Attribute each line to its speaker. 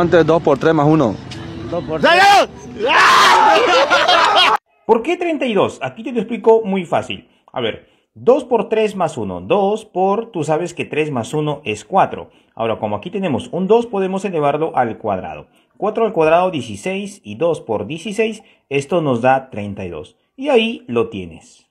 Speaker 1: Antes 2 por 3 más 1. 2 por 3. ¿Por qué 32? Aquí te lo explico muy fácil. A ver, 2 por 3 más 1. 2 por, tú sabes que 3 más 1 es 4. Ahora, como aquí tenemos un 2, podemos elevarlo al cuadrado. 4 al cuadrado 16 y 2 por 16, esto nos da
Speaker 2: 32. Y ahí lo tienes.